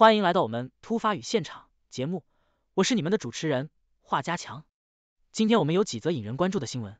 欢迎来到我们突发与现场节目，我是你们的主持人华加强。今天我们有几则引人关注的新闻。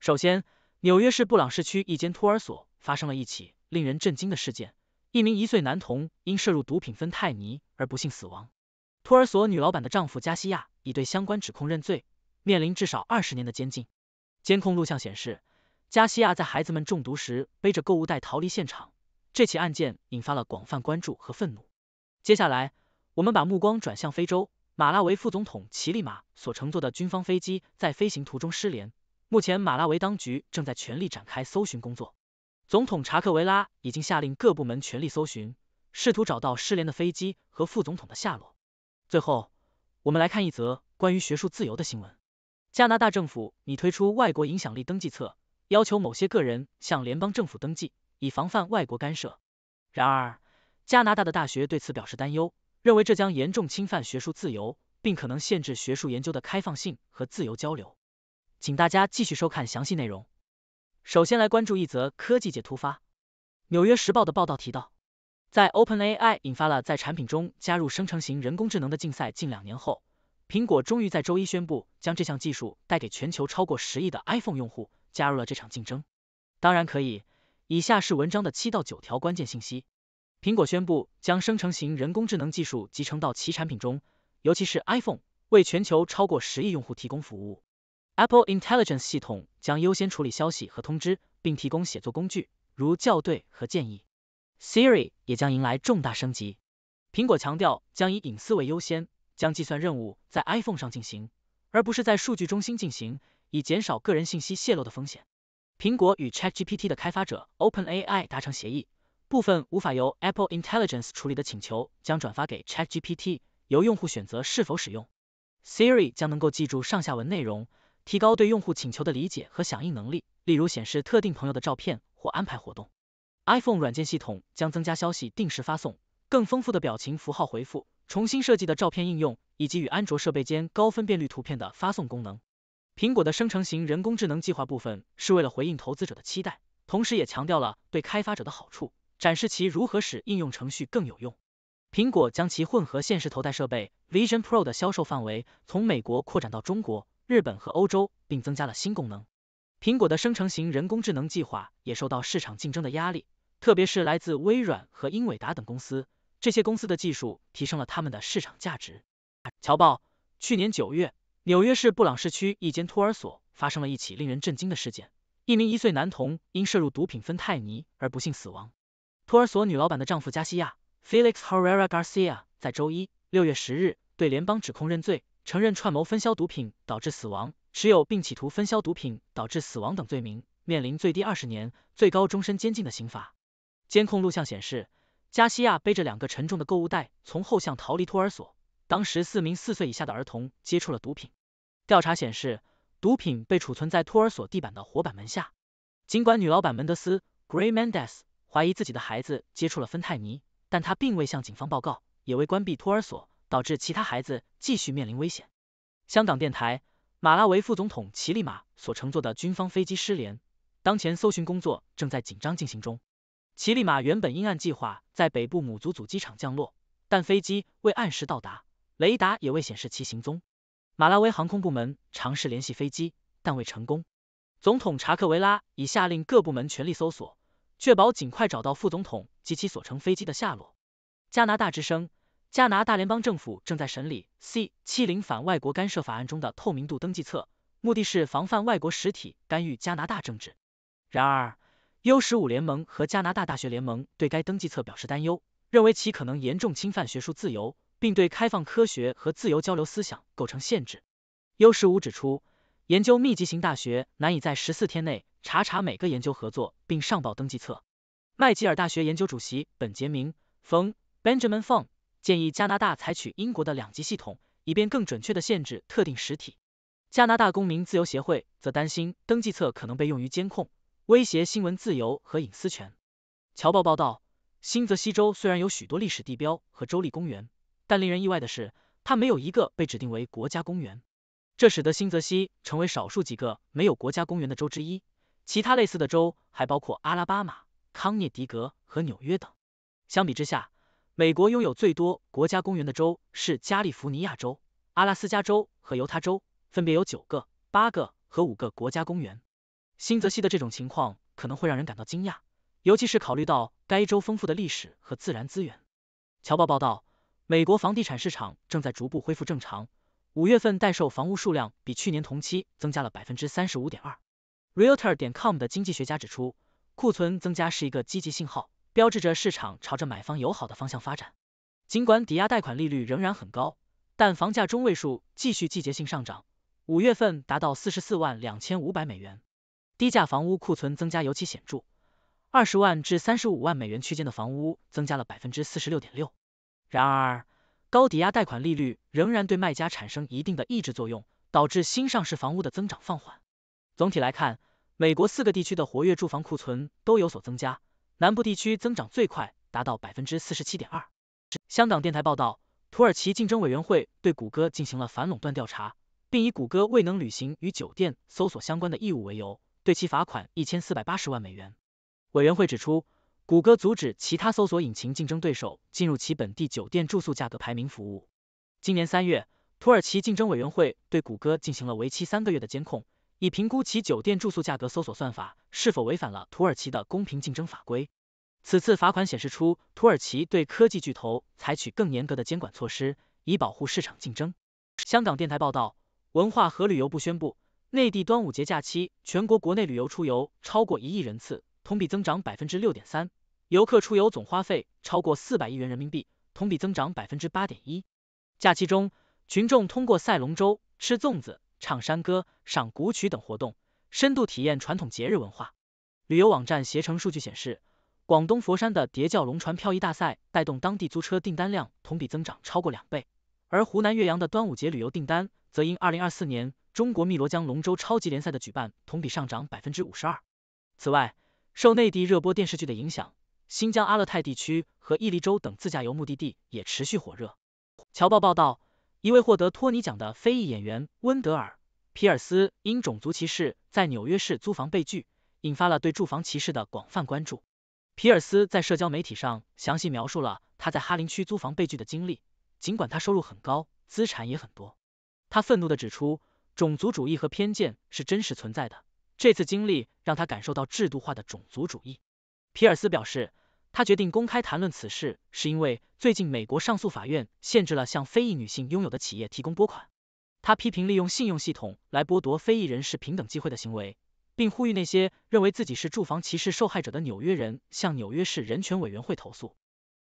首先，纽约市布朗市区一间托儿所发生了一起令人震惊的事件，一名一岁男童因摄入毒品芬太尼而不幸死亡。托儿所女老板的丈夫加西亚已对相关指控认罪，面临至少二十年的监禁。监控录像显示，加西亚在孩子们中毒时背着购物袋逃离现场。这起案件引发了广泛关注和愤怒。接下来，我们把目光转向非洲，马拉维副总统齐利马所乘坐的军方飞机在飞行途中失联，目前马拉维当局正在全力展开搜寻工作，总统查克维拉已经下令各部门全力搜寻，试图找到失联的飞机和副总统的下落。最后，我们来看一则关于学术自由的新闻，加拿大政府拟推出外国影响力登记册，要求某些个人向联邦政府登记，以防范外国干涉。然而，加拿大的大学对此表示担忧，认为这将严重侵犯学术自由，并可能限制学术研究的开放性和自由交流。请大家继续收看详细内容。首先来关注一则科技界突发，纽约时报的报道提到，在 OpenAI 引发了在产品中加入生成型人工智能的竞赛近两年后，苹果终于在周一宣布将这项技术带给全球超过十亿的 iPhone 用户，加入了这场竞争。当然可以，以下是文章的七到九条关键信息。苹果宣布将生成型人工智能技术集成到其产品中，尤其是 iPhone，为全球超过十亿用户提供服务。Apple Intelligence 系统将优先处理消息和通知，并提供写作工具，如校对和建议。Siri 也将迎来重大升级。苹果强调将以隐私为优先，将计算任务在 iPhone 上进行，而不是在数据中心进行，以减少个人信息泄露的风险。苹果与 ChatGPT 的开发者 OpenAI 达成协议。部分无法由 Apple Intelligence 处理的请求将转发给 Chat GPT，由用户选择是否使用。Siri 将能够记住上下文内容，提高对用户请求的理解和响应能力，例如显示特定朋友的照片或安排活动。iPhone 软件系统将增加消息定时发送、更丰富的表情符号回复、重新设计的照片应用以及与安卓设备间高分辨率图片的发送功能。苹果的生成型人工智能计划部分是为了回应投资者的期待，同时也强调了对开发者的好处。展示其如何使应用程序更有用。苹果将其混合现实头戴设备 Vision Pro 的销售范围从美国扩展到中国、日本和欧洲，并增加了新功能。苹果的生成型人工智能计划也受到市场竞争的压力，特别是来自微软和英伟达等公司。这些公司的技术提升了他们的市场价值。乔报，去年九月，纽约市布朗市区一间托儿所发生了一起令人震惊的事件，一名一岁男童因摄入毒品芬太尼而不幸死亡。托儿所女老板的丈夫加西亚 （Felix Herrera Garcia） 在周一六月十日对联邦指控认罪，承认串谋分销毒品导致死亡、持有并企图分销毒品导致死亡等罪名，面临最低二十年、最高终身监禁的刑罚。监控录像显示，加西亚背着两个沉重的购物袋从后巷逃离托儿所，当时四名四岁以下的儿童接触了毒品。调查显示，毒品被储存在托儿所地板的活板门下。尽管女老板门德斯 （Gray Mendez） 怀疑自己的孩子接触了芬太尼，但他并未向警方报告，也未关闭托儿所，导致其他孩子继续面临危险。香港电台，马拉维副总统齐利马所乘坐的军方飞机失联，当前搜寻工作正在紧张进行中。齐利马原本应按计划在北部母族组机场降落，但飞机未按时到达，雷达也未显示其行踪。马拉维航空部门尝试联系飞机，但未成功。总统查克维拉已下令各部门全力搜索。确保尽快找到副总统及其所乘飞机的下落。加拿大之声：加拿大联邦政府正在审理《C 七零反外国干涉法案》中的透明度登记册，目的是防范外国实体干预加拿大政治。然而，U 十五联盟和加拿大大学联盟对该登记册表示担忧，认为其可能严重侵犯学术自由，并对开放科学和自由交流思想构成限制。U 十五指出。研究密集型大学难以在十四天内查查每个研究合作，并上报登记册。麦吉尔大学研究主席本杰明·冯 （Benjamin f o n g 建议加拿大采取英国的两级系统，以便更准确地限制特定实体。加拿大公民自由协会则担心登记册可能被用于监控，威胁新闻自由和隐私权。侨报报道，新泽西州虽然有许多历史地标和州立公园，但令人意外的是，它没有一个被指定为国家公园。这使得新泽西成为少数几个没有国家公园的州之一，其他类似的州还包括阿拉巴马、康涅狄格和纽约等。相比之下，美国拥有最多国家公园的州是加利福尼亚州、阿拉斯加州和犹他州，分别有九个、八个和五个国家公园。新泽西的这种情况可能会让人感到惊讶，尤其是考虑到该州丰富的历史和自然资源。侨报报道，美国房地产市场正在逐步恢复正常。五月份待售房屋数量比去年同期增加了百分之三十五点二。realtor.com 的经济学家指出，库存增加是一个积极信号，标志着市场朝着买方友好的方向发展。尽管抵押贷款利率仍然很高，但房价中位数继续季节性上涨，五月份达到四十四万两千五百美元。低价房屋库存增加尤其显著，二十万至三十五万美元区间的房屋增加了百分之四十六点六。然而，高抵押贷款利率仍然对卖家产生一定的抑制作用，导致新上市房屋的增长放缓。总体来看，美国四个地区的活跃住房库存都有所增加，南部地区增长最快，达到百分之四十七点二。香港电台报道，土耳其竞争委员会对谷歌进行了反垄断调查，并以谷歌未能履行与酒店搜索相关的义务为由，对其罚款一千四百八十万美元。委员会指出。谷歌阻止其他搜索引擎竞争对手进入其本地酒店住宿价格排名服务。今年三月，土耳其竞争委员会对谷歌进行了为期三个月的监控，以评估其酒店住宿价格搜索算法是否违反了土耳其的公平竞争法规。此次罚款显示出土耳其对科技巨头采取更严格的监管措施，以保护市场竞争。香港电台报道，文化和旅游部宣布，内地端午节假期全国国内旅游出游超过一亿人次。同比增长百分之六点三，游客出游总花费超过四百亿元人民币，同比增长百分之八点一。假期中，群众通过赛龙舟、吃粽子、唱山歌、赏古曲等活动，深度体验传统节日文化。旅游网站携程数据显示，广东佛山的叠滘龙船漂移大赛带动当地租车订单量同比增长超过两倍，而湖南岳阳的端午节旅游订单则因二零二四年中国汨罗江龙舟超级联赛的举办，同比上涨百分之五十二。此外，受内地热播电视剧的影响，新疆阿勒泰地区和伊犁州等自驾游目的地也持续火热。侨报报道，一位获得托尼奖的非裔演员温德尔·皮尔斯因种族歧视在纽约市租房被拒，引发了对住房歧视的广泛关注。皮尔斯在社交媒体上详细描述了他在哈林区租房被拒的经历，尽管他收入很高，资产也很多，他愤怒地指出，种族主义和偏见是真实存在的。这次经历让他感受到制度化的种族主义。皮尔斯表示，他决定公开谈论此事是因为最近美国上诉法院限制了向非裔女性拥有的企业提供拨款。他批评利用信用系统来剥夺非裔人士平等机会的行为，并呼吁那些认为自己是住房歧视受害者的纽约人向纽约市人权委员会投诉。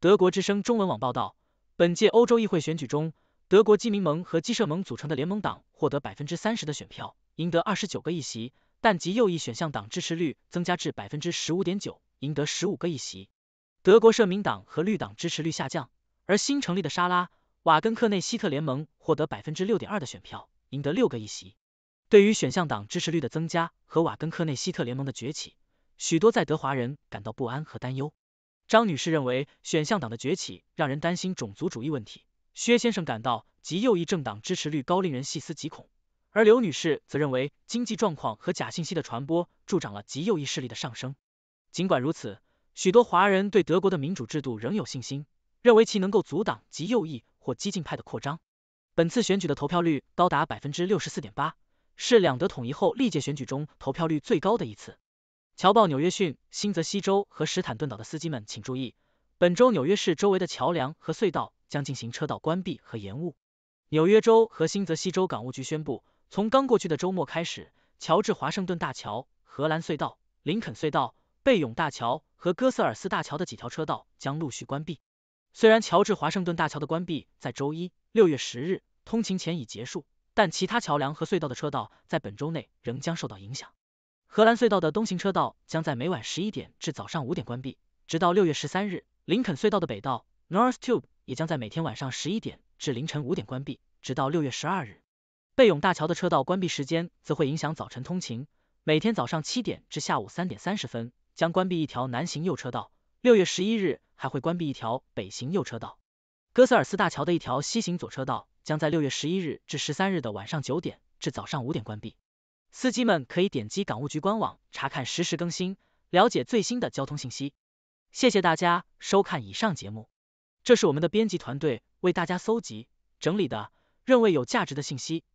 德国之声中文网报道，本届欧洲议会选举中，德国基民盟和基社盟组成的联盟党获得百分之三十的选票，赢得二十九个议席。但极右翼选项党支持率增加至百分之十五点九，赢得十五个议席。德国社民党和绿党支持率下降，而新成立的沙拉瓦根克内希特联盟获得百分之六点二的选票，赢得六个议席。对于选项党支持率的增加和瓦根克内希特联盟的崛起，许多在德华人感到不安和担忧。张女士认为选项党的崛起让人担心种族主义问题，薛先生感到极右翼政党支持率高令人细思极恐。而刘女士则认为，经济状况和假信息的传播助长了极右翼势力的上升。尽管如此，许多华人对德国的民主制度仍有信心，认为其能够阻挡极右翼或激进派的扩张。本次选举的投票率高达百分之六十四点八，是两德统一后历届选举中投票率最高的一次。《侨报》纽约讯：新泽西州和史坦顿岛的司机们请注意，本周纽约市周围的桥梁和隧道将进行车道关闭和延误。纽约州和新泽西州港务局宣布。从刚过去的周末开始，乔治华盛顿大桥、荷兰隧道、林肯隧道、贝永大桥和哥斯尔斯大桥的几条车道将陆续关闭。虽然乔治华盛顿大桥的关闭在周一六月十日通勤前已结束，但其他桥梁和隧道的车道在本周内仍将受到影响。荷兰隧道的东行车道将在每晚十一点至早上五点关闭，直到六月十三日。林肯隧道的北道 North Tube 也将在每天晚上十一点至凌晨五点关闭，直到六月十二日。贝永大桥的车道关闭时间则会影响早晨通勤，每天早上七点至下午三点三十分将关闭一条南行右车道，六月十一日还会关闭一条北行右车道。哥斯尔斯大桥的一条西行左车道将在六月十一日至十三日的晚上九点至早上五点关闭。司机们可以点击港务局官网查看实时更新，了解最新的交通信息。谢谢大家收看以上节目，这是我们的编辑团队为大家搜集整理的，认为有价值的信息。